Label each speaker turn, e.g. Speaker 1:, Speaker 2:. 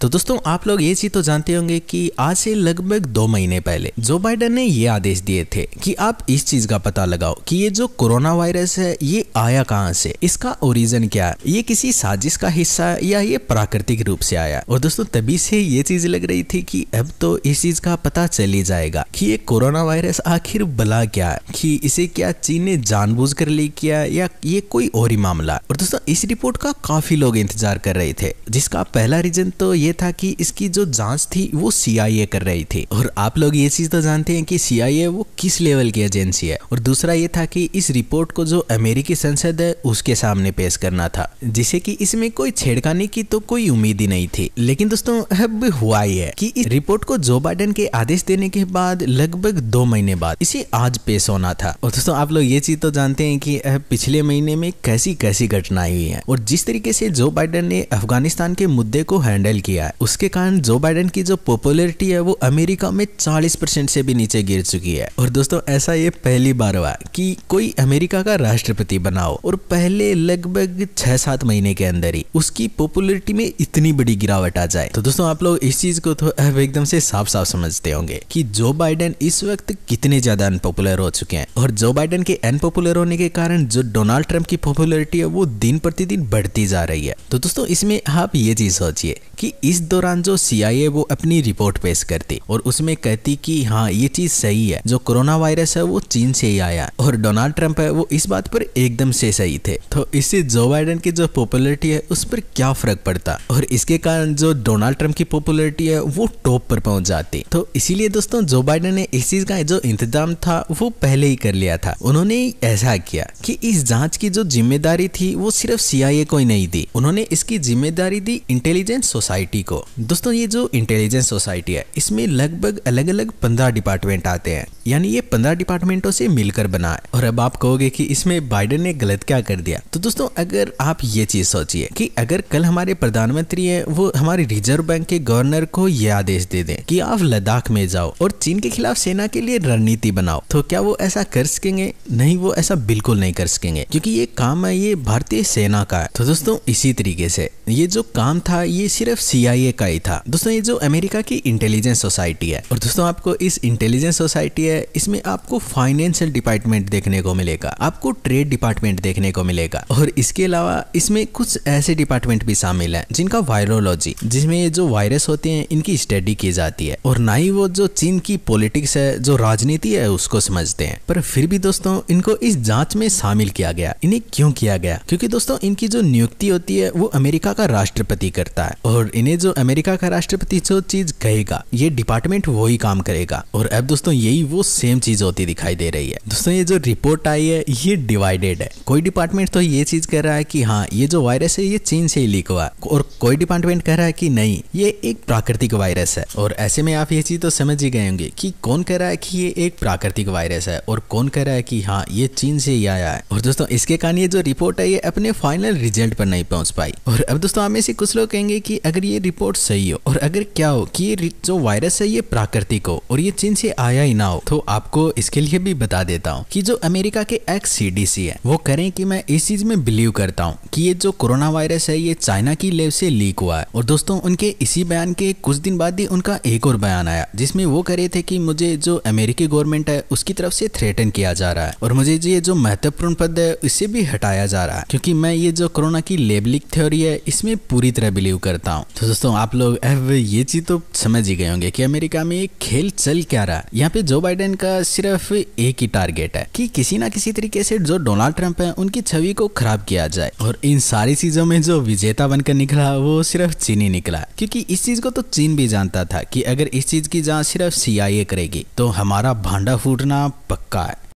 Speaker 1: तो दोस्तों आप लोग ये चीज़ तो जानते होंगे कि आज से लगभग दो महीने पहले जो बाइडन ने ये आदेश दिए थे कि आप इस चीज़ का पता लगाओ कि ये जो कोरोना वायरस है ये आया कहाँ से इसका ओरिजिन क्या है ये किसी साजिश का हिस्सा है या ये प्राकृतिक रूप से आया और दोस्तों तभी से ये चीज लग रही थी कि अब तो इस चीज का पता चल ही जाएगा कि ये कोरोना वायरस आखिर बला क्या है कि इसे क्या चीन ने जानबूझ कर ली किया या ये कोई और ही मामला और दोस्तों इस रिपोर्ट का काफी लोग इंतजार कर रहे थे जिसका पहला रीजन तो ये ये था कि इसकी जो जांच थी वो सीआईए कर रही थी और आप लोग ये चीज़ तो जानते हैं कि सीआईए वो किस लेवल की एजेंसी है और दूसरा ये था कि इस रिपोर्ट को जो अमेरिकी संसद है उसके सामने पेश करना था जिसे कि इसमें कोई छेड़खानी की तो कोई उम्मीद ही नहीं थी लेकिन दोस्तों अब हुआ ही है कि इस रिपोर्ट को जो बाइडेन के आदेश देने के बाद लगभग दो महीने बाद इसे आज पेश होना था और दोस्तों आप लोग ये चीज तो जानते हैं कि पिछले महीने में कैसी कैसी घटनाएं हुई है और जिस तरीके से जो बाइडेन ने अफगानिस्तान के मुद्दे को हैंडल किया गया है उसके कारण जो बाइडेन की जो पॉपुलरिटी है वो अमेरिका में 40 परसेंट से भी नीचे गिर चुकी है और दोस्तों ऐसा ये पहली बार हुआ कि कोई अमेरिका का राष्ट्रपति बनाओ और पहले लगभग छह सात महीने के अंदर ही उसकी पॉपुलरिटी में इतनी बड़ी गिरावट आ जाए तो दोस्तों आप लोग इस चीज को तो अब एकदम से साफ साफ समझते होंगे कि जो बाइडेन इस वक्त कितने ज्यादा अनपॉपुलर हो चुके हैं और जो बाइडेन के अनपॉपुलर होने के कारण जो डोनाल्ड ट्रंप की पॉपुलरिटी है वो दिन प्रतिदिन बढ़ती जा रही है तो दोस्तों इसमें आप ये चीज सोचिए कि इस दौरान जो ए वो अपनी रिपोर्ट पेश करती और उसमें कहती कि हाँ ये चीज सही है जो कोरोना वायरस है वो चीन से ही आया और डोनाल्ड ट्रंप है वो इस बात पर एकदम से सही थे तो इससे जो बाइडन की जो पॉपुलरिटी है उस पर क्या फर्क पड़ता और इसके कारण जो डोनाल्ड ट्रंप की पॉपुलरिटी है वो टॉप पर पहुंच जाती तो इसीलिए दोस्तों जो बाइडन ने इस चीज का जो इंतजाम था वो पहले ही कर लिया था उन्होंने ऐसा किया कि इस जांच की जो जिम्मेदारी थी वो सिर्फ सीआईए को ही नहीं दी उन्होंने इसकी जिम्मेदारी दी इंटेलिजेंस सोसाइटी सोसाइटी को दोस्तों ये जो इंटेलिजेंस सोसाइटी है इसमें लगभग अलग अलग पंद्रह डिपार्टमेंट आते हैं यानी ये पंद्रह डिपार्टमेंटों से मिलकर बना है और अब आप कहोगे कि इसमें बाइडन ने गलत क्या कर दिया तो दोस्तों अगर आप ये चीज सोचिए कि अगर कल हमारे प्रधानमंत्री है वो हमारे रिजर्व बैंक के गवर्नर को ये आदेश दे दें कि आप लद्दाख में जाओ और चीन के खिलाफ सेना के लिए रणनीति बनाओ तो क्या वो ऐसा कर सकेंगे नहीं वो ऐसा बिल्कुल नहीं कर सकेंगे क्योंकि ये काम है ये भारतीय सेना का है तो दोस्तों इसी तरीके से ये जो काम था ये सिर्फ सिर्फ सीआईए का ही था दोस्तों ये जो अमेरिका की इंटेलिजेंस सोसाइटी है और दोस्तों आपको इस इंटेलिजेंस सोसाइटी है इसमें आपको फाइनेंशियल डिपार्टमेंट देखने को मिलेगा आपको ट्रेड डिपार्टमेंट देखने को मिलेगा और इसके अलावा इसमें कुछ ऐसे डिपार्टमेंट भी शामिल है जिनका वायरोलॉजी जिसमें ये जो वायरस होते हैं इनकी स्टडी की जाती है और ना ही वो जो चीन की पॉलिटिक्स है जो राजनीति है उसको समझते हैं पर फिर भी दोस्तों इनको इस जांच में शामिल किया गया इन्हें क्यों किया गया क्योंकि दोस्तों इनकी जो नियुक्ति होती है वो अमेरिका का राष्ट्रपति करता है और इन्हें जो अमेरिका का राष्ट्रपति जो चीज कहेगा ये डिपार्टमेंट वो ही काम करेगा और अब दोस्तों यही वो सेम चीज होती दिखाई दे रही है दोस्तों ये जो रिपोर्ट आई है ये डिवाइडेड है कोई डिपार्टमेंट तो ये चीज कह रहा है कि हाँ ये जो वायरस है ये चीन से ही लीक हुआ है और कोई डिपार्टमेंट कह रहा है कि नहीं ये एक प्राकृतिक वायरस है और ऐसे में आप ये चीज तो समझ ही गए होंगे कि कौन कह रहा है कि ये एक प्राकृतिक वायरस है और कौन कह रहा है कि हाँ ये चीन से ही आया है और दोस्तों इसके कारण ये जो रिपोर्ट है ये अपने फाइनल रिजल्ट पर नहीं पहुंच पाई और अब दोस्तों हमें से कुछ लोग कहेंगे कि अगर अगर ये रिपोर्ट सही हो और अगर क्या हो कि ये जो वायरस है ये प्राकृतिक हो और ये चीन से आया ही ना हो तो आपको इसके लिए भी बता देता हूँ कि जो अमेरिका के एक्स सी है वो करें कि मैं इस चीज में बिलीव करता हूँ कि ये जो कोरोना वायरस है ये चाइना की लेव से लीक हुआ है और दोस्तों उनके इसी बयान के कुछ दिन बाद ही उनका एक और बयान आया जिसमें वो करे थे कि मुझे जो अमेरिकी गवर्नमेंट है उसकी तरफ से थ्रेटन किया जा रहा है और मुझे ये जो महत्वपूर्ण पद है इससे भी हटाया जा रहा है क्योंकि मैं ये जो कोरोना की लेबलिक थ्योरी है इसमें पूरी तरह बिलीव करता हूँ तो दोस्तों आप लोग अब ये चीज़ तो समझ ही गए होंगे कि अमेरिका में एक खेल चल क्या रहा है यहाँ पे जो बाइडेन का सिर्फ एक ही टारगेट है कि किसी ना किसी तरीके से जो डोनाल्ड ट्रंप है उनकी छवि को खराब किया जाए और इन सारी चीजों में जो विजेता बनकर निकला वो सिर्फ चीन ही निकला क्योंकि इस चीज को तो चीन भी जानता था कि अगर इस चीज की जाँच सिर्फ सी करेगी तो हमारा भांडा फूटना पक्का है